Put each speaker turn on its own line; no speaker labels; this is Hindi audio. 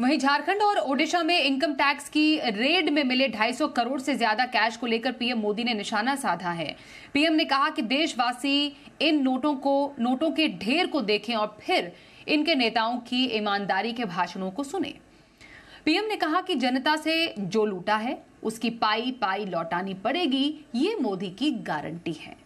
वहीं झारखंड और ओडिशा में इनकम टैक्स की रेड में मिले 250 करोड़ से ज्यादा कैश को लेकर पीएम मोदी ने निशाना साधा है पीएम ने कहा कि देशवासी इन नोटों को नोटों के ढेर को देखें और फिर इनके नेताओं की ईमानदारी के भाषणों को सुने पीएम ने कहा कि जनता से जो लूटा है उसकी पाई पाई लौटानी पड़ेगी ये मोदी की गारंटी है